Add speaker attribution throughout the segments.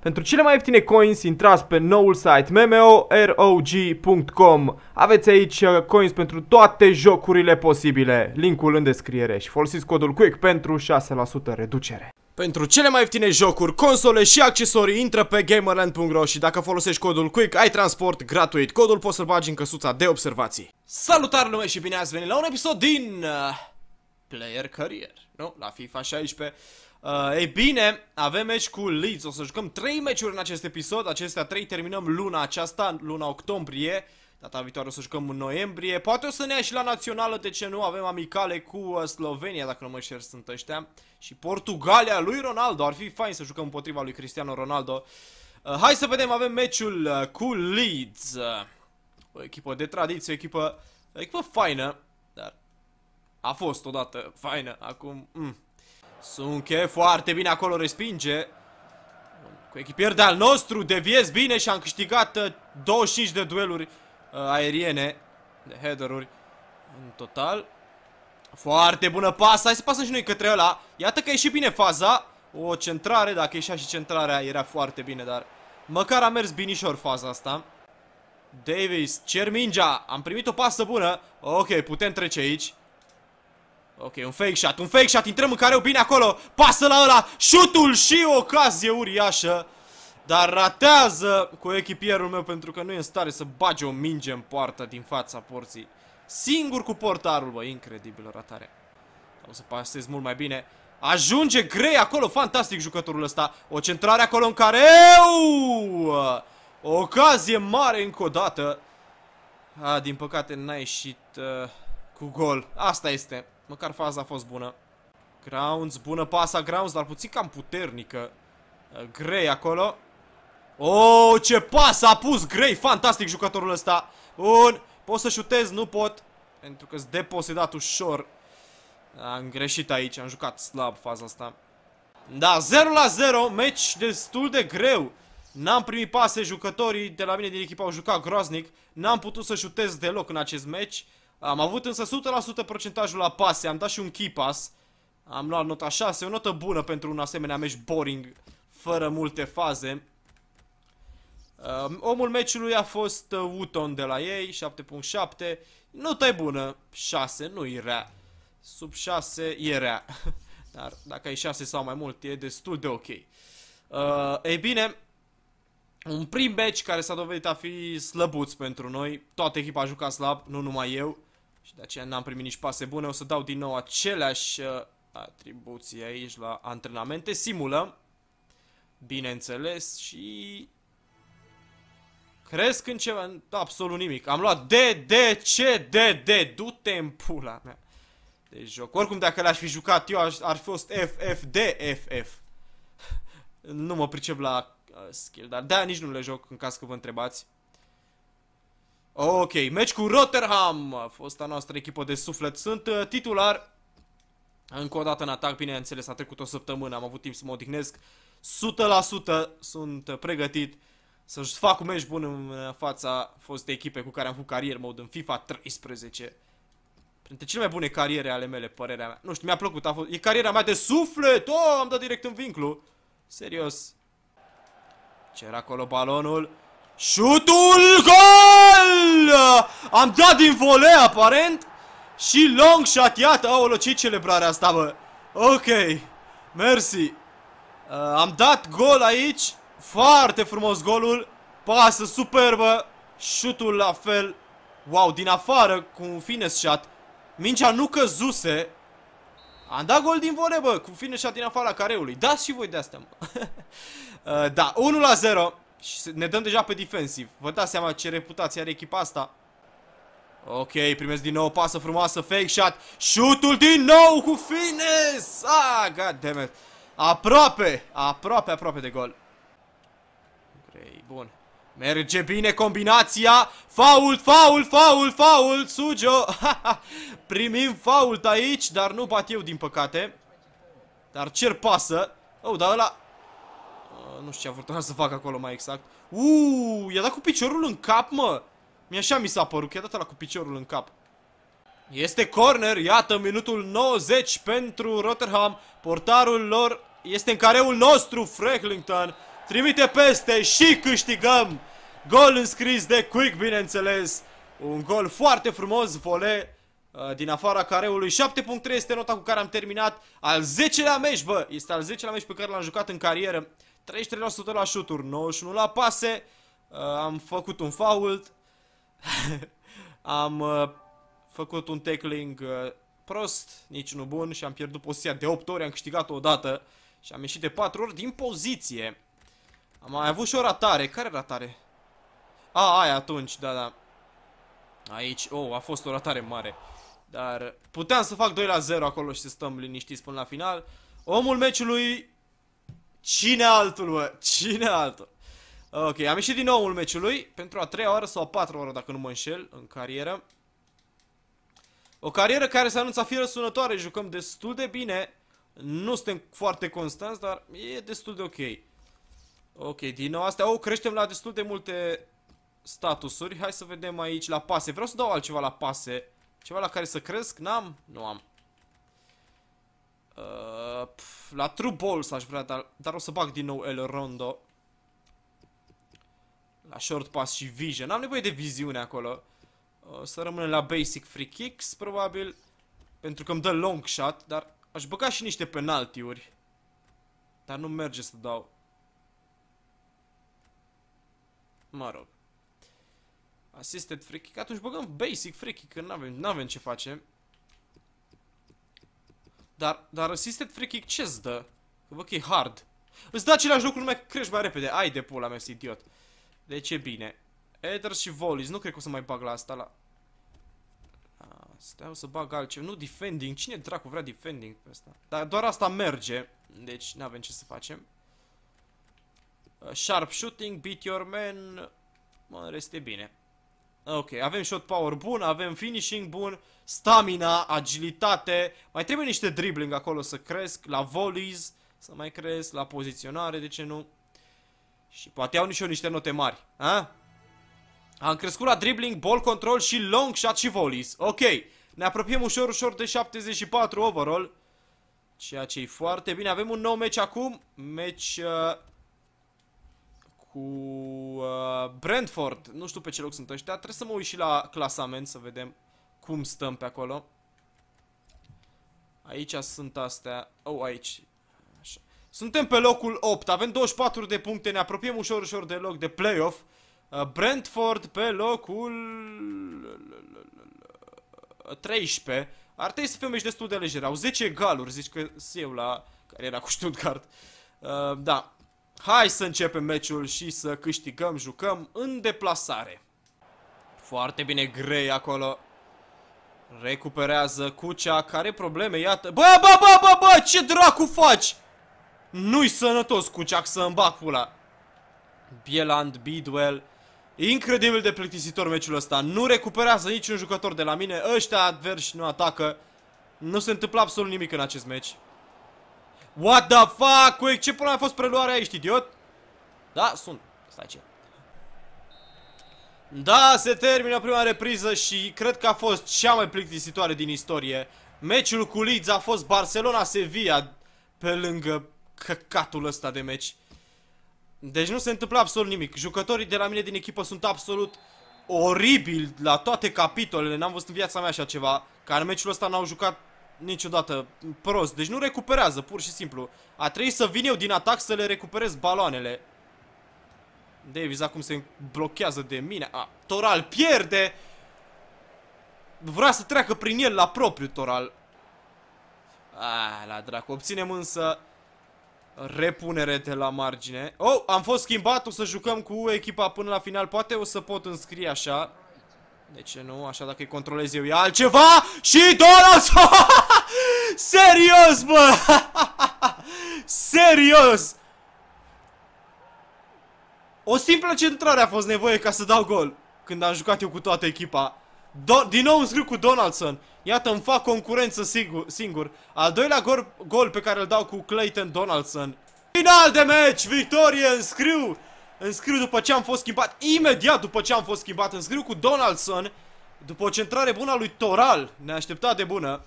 Speaker 1: Pentru cele mai ieftine coins, intrați pe noul site mmorog.com. Aveți aici uh, coins pentru toate jocurile posibile. Linkul în descriere și folosiți codul QUICK pentru 6% reducere. Pentru cele mai ieftine jocuri, console și accesorii, intră pe gamerland.ro și dacă folosești codul QUICK, ai transport gratuit. Codul poți să-l bagi în căsuța de observații. Salutare lume și bine ați venit la un episod din... Uh, player Career, nu? La FIFA 16. Uh, ei bine, avem meci cu Leeds, o să jucăm 3 meciuri în acest episod, acestea 3 terminăm luna aceasta, luna octombrie, data viitoare o să jucăm în noiembrie, poate o să ne ia și la națională, de ce nu, avem amicale cu uh, Slovenia, dacă nu mă șer sunt ăștia, și Portugalia lui Ronaldo, ar fi fain să jucăm împotriva lui Cristiano Ronaldo. Uh, hai să vedem, avem meciul uh, cu Leeds, uh, o echipă de tradiție, o echipă, o echipă faină, dar a fost odată faină, acum... Mm. Sunche, foarte bine acolo respinge. Cu echipier de-al nostru, deviez bine și am câștigat 25 uh, de dueluri uh, aeriene, de header-uri în total. Foarte bună pasă, hai să pasăm și noi către ăla. Iată că e și bine faza. O centrare, dacă ieșea și centrarea era foarte bine, dar măcar a mers binișor faza asta. Davis, cer mingea, am primit o pasă bună. Ok, putem trece aici. Ok, un fake shot, un fake shot, intrăm în careu bine acolo, pasă la ăla, șutul și ocazie uriașă. Dar ratează cu echipierul meu pentru că nu e în stare să bage o minge în poartă din fața porții. Singur cu portarul, bă, incredibilă ratare. O să pasez mult mai bine. Ajunge grei acolo, fantastic jucătorul ăsta. O centrare acolo în care... O ocazie mare încă o dată. A, din păcate n-a ieșit uh, cu gol. Asta este. Măcar faza a fost bună. Grounds, bună pasa Grounds, dar puțin cam puternică. Uh, Grey acolo. Oh, ce pas a pus Grey, fantastic jucătorul ăsta. Un, pot să șutez, nu pot. Pentru că-s deposedat ușor. Am greșit aici, am jucat slab faza asta. Da, 0 la 0, meci destul de greu. N-am primit pase, jucătorii de la mine din echipa au jucat groaznic. N-am putut să șutez deloc în acest meci. Am avut însă 100% procentajul la pase, am dat și un key pass. Am luat nota 6, o notă bună pentru un asemenea meci boring, fără multe faze. Uh, omul meciului a fost uh, Uton de la ei, 7.7. Nota e bună, 6, nu e rea. Sub 6 e rea. Dar dacă ai 6 sau mai mult, e destul de ok. Uh, ei bine, un prim match care s-a dovedit a fi slăbuț pentru noi. Toată echipa a jucat slab, nu numai eu. Și de aceea n-am primit nici pase bune. O să dau din nou aceleași uh, atribuții aici la antrenamente. Simulăm. Bineînțeles și... Cresc în ceva? Absolut nimic. Am luat D, D, C, D, D. Du-te în pula mea. De deci joc. Oricum dacă l-aș fi jucat eu ar fi fost F, F, D, F, F. nu mă pricep la uh, skill, dar da, nici nu le joc în caz că vă întrebați. Ok, meci cu Rotterdam, fosta noastră echipă de suflet. Sunt uh, titular, încă o dată în atac, bineînțeles, a trecut o săptămână, am avut timp să mă odihnesc. 100% sunt pregătit să-și fac un meci bun în uh, fața fostei echipe cu care am făcut carier mode în FIFA 13. Printre cele mai bune cariere ale mele, părerea mea. Nu știu, mi-a plăcut, a fost... e cariera mea de suflet! oh, am dat direct în vinclu! Serios. Cer acolo balonul. Șutul gol! Am dat din volea aparent și long shot, iată, aolo, ce celebrare asta, bă. Ok, mersi. Uh, am dat gol aici, foarte frumos golul, pasă superbă, șutul la fel, wow, din afară cu un fines shot. Mingea nu căzuse, am dat gol din vole, bă, cu shot din afara careului. Dați și voi de asta, mă. uh, da, 1 la 0. Și ne dăm deja pe defensiv. Vă dați seama ce reputație are echipa asta. Ok, primesc din nou o pasă frumoasă, fake shot. Shootul din nou cu fines! Ah, goddammit. Aproape, aproape, aproape de gol. Grei, bun. Merge bine combinația. Faul, faul, faul, faul, Sujo. Primim fault aici, dar nu bat eu din păcate. Dar cer pasă. Oh, dar ăla nu știu ce a vrut să fac acolo mai exact. Uuu, i-a dat cu piciorul în cap, mă! Mi-așa mi s-a părut, i-a dat la cu piciorul în cap. Este corner, iată, minutul 90 pentru Rotterdam. Portarul lor este în careul nostru, Franklington. Trimite peste și câștigăm! Gol înscris de Quick, bineînțeles. Un gol foarte frumos, vole uh, din afara careului. 7.3 este nota cu care am terminat al 10-lea meci, bă! Este al 10-lea meci pe care l-am jucat în carieră. 33% la șuturi, 91% la pase. Uh, am făcut un fault. am uh, făcut un tackling uh, prost, nici nu bun și am pierdut poziția de 8 ori, am câștigat-o dată, și am ieșit de 4 ori din poziție. Am mai avut și o ratare. Care ratare? A, aia atunci, da, da. Aici, oh, a fost o ratare mare. Dar puteam să fac 2 la 0 acolo și să stăm liniștiți până la final. Omul meciului Cine altul, mă? Cine altul? Ok, am ieșit din nou în meciului pentru a treia oară sau a patra oară, dacă nu mă înșel, în carieră. O carieră care se anunța fi răsunătoare, jucăm destul de bine. Nu suntem foarte constanți, dar e destul de ok. Ok, din nou astea, oh, creștem la destul de multe statusuri. Hai să vedem aici la pase. Vreau să dau altceva la pase. Ceva la care să cresc? N-am? Nu am. Uh, pf, la True Balls aș vrea, dar, dar o să bag din nou El Rondo. La Short Pass și Vision. Am nevoie de viziune acolo. O să rămânem la Basic Free Kicks, probabil. Pentru că îmi dă long shot, dar aș băga și niște penaltiuri. Dar nu merge să dau. Mă rog. Assisted free kick, atunci băgăm basic free kick, că n-avem ce facem. Dar, dar assisted free kick ce-ți dă? Că bă, că e hard. Îți dă același lucru, numai crești mai repede. Ai de pula mea, idiot. Deci e bine. Headers și volis Nu cred că o să mai bag la asta, la... Stai, o să bag altceva. Nu, defending. Cine dracu vrea defending pe asta? Dar doar asta merge. Deci, n-avem ce să facem. Uh, sharp shooting, beat your man. Mă, rest e bine. Ok, avem shot power bun, avem finishing bun, stamina, agilitate, mai trebuie niște dribbling acolo să cresc, la volleys, să mai cresc, la poziționare, de ce nu? Și poate au și eu niște note mari, ha? Am crescut la dribbling, ball control și long shot și volleys, ok. Ne apropiem ușor, ușor de 74 overall, ceea ce e foarte bine. Avem un nou match acum, match uh, cu Brentford, nu știu pe ce loc sunt ăștia. Trebuie să mă uit și la clasament să vedem cum stăm pe acolo. Aici sunt astea. Oh, aici. Așa. Suntem pe locul 8. Avem 24 de puncte. Ne apropiem ușor, ușor de loc de playoff. Uh, Brentford pe locul 13. Ar trebui să fie un destul de lejer. Au 10 egaluri. zici că eu la care era cu Stuttgart. Uh, da. Hai să începem meciul și să câștigăm, jucăm în deplasare. Foarte bine grei acolo. Recuperează Cucea, care probleme, iată. Bă, bă, bă, bă, bă, ce dracu faci? Nu-i sănătos Cucea să îmi bag pula. Bieland, Bidwell. Incredibil de plictisitor meciul ăsta. Nu recuperează niciun jucător de la mine. Ăștia adversi nu atacă. Nu se întâmplă absolut nimic în acest meci. What the fuck? Cu ce până a fost preluarea aici, idiot? Da, sunt. Stai ce. Da, se termină prima repriză și cred că a fost cea mai plictisitoare din istorie. Meciul cu Leeds a fost Barcelona-Sevilla pe lângă căcatul ăsta de meci. Deci nu se întâmplă absolut nimic. Jucătorii de la mine din echipă sunt absolut oribil la toate capitolele. N-am văzut în viața mea așa ceva. Care meciul ăsta n-au jucat niciodată prost. Deci nu recuperează, pur și simplu. A trebuit să vin eu din atac să le recuperez baloanele. Davis acum se blochează de mine. A, Toral pierde! Vrea să treacă prin el la propriu, Toral. A, la dracu. Obținem însă repunere de la margine. Oh, am fost schimbat, o să jucăm cu echipa până la final. Poate o să pot înscrie așa. De ce nu? Așa dacă i controlez eu e altceva și Donaldson! Serios, bă! Serios! O simplă centrare a fost nevoie ca să dau gol când am jucat eu cu toată echipa. Do din nou scriu cu Donaldson. Iată, îmi fac concurență singur. singur. Al doilea gol, gol pe care îl dau cu Clayton Donaldson. Final de meci! Victorie! scriu. Îmi scriu după ce am fost schimbat. Imediat după ce am fost schimbat. scriu cu Donaldson. După o centrare bună a lui Toral. Ne de bună.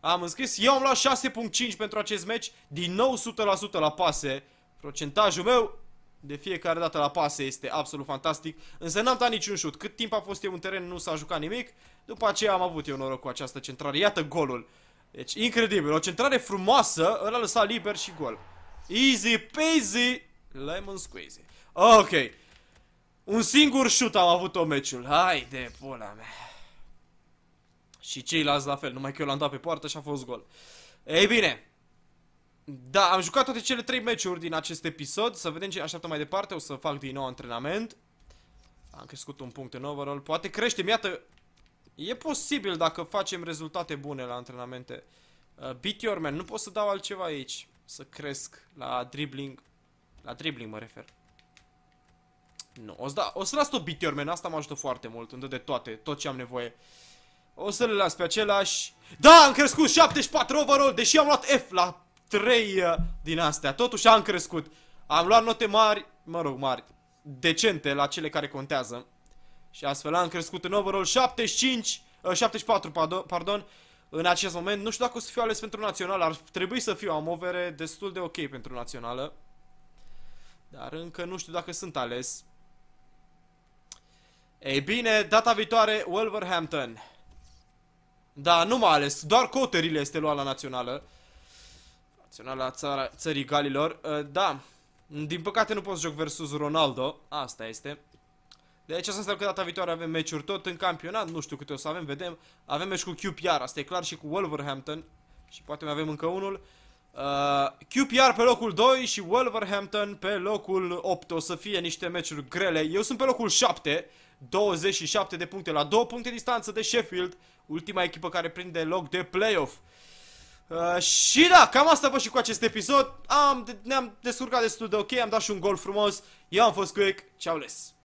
Speaker 1: Am înscris, eu am luat 6.5 pentru acest meci, din nou 100% la pase. Procentajul meu de fiecare dată la pase este absolut fantastic, însă n-am dat niciun șut. Cât timp a fost eu în teren nu s-a jucat nimic, după aceea am avut eu noroc cu această centrare. Iată golul. Deci incredibil, o centrare frumoasă, îl a lăsat liber și gol. Easy peasy, lemon squeezy. Ok. Un singur șut am avut-o meciul. Haide, pula mea. Și ceilalți la fel, numai că eu l-am dat pe poartă și a fost gol. Ei bine, da, am jucat toate cele trei meciuri din acest episod, să vedem ce așteptăm mai departe, o să fac din nou antrenament. Am crescut un punct în overall, poate creștem, iată, e posibil dacă facem rezultate bune la antrenamente. Uh, beat your man, nu pot să dau altceva aici, să cresc la dribbling, la dribbling mă refer. Nu, o să, da, o să las tot beat your man, asta mă ajută foarte mult, îmi dă de toate, tot ce am nevoie. Uh, o să le las pe același. Da, am crescut 74 overall, deși am luat F la 3 uh, din astea. Totuși am crescut. Am luat note mari, mă rog, mari, decente la cele care contează. Și astfel am crescut în overall 75, 74, pardon, pardon în acest moment. Nu știu dacă o să fiu ales pentru național, ar trebui să fiu, am overe destul de ok pentru națională. Dar încă nu știu dacă sunt ales. Ei bine, data viitoare, Wolverhampton. Da, nu mai ales. Doar coterile este luat la națională. Naționala țara, țării Galilor. Uh, da. Din păcate nu pot să joc versus Ronaldo. Asta este. De aici să că data viitoare avem meciuri tot în campionat. Nu știu câte o să avem. Vedem. Avem meci cu QPR. Asta e clar și cu Wolverhampton. Și poate mai avem încă unul. Uh, QPR pe locul 2 și Wolverhampton pe locul 8. O să fie niște meciuri grele. Eu sunt pe locul 7. 27 de puncte la 2 puncte distanță de Sheffield, ultima echipă care prinde loc de playoff. Uh, și da, cam asta vă și cu acest episod, am, ne-am descurcat destul de ok, am dat și un gol frumos, eu am fost Quick, ce-au les!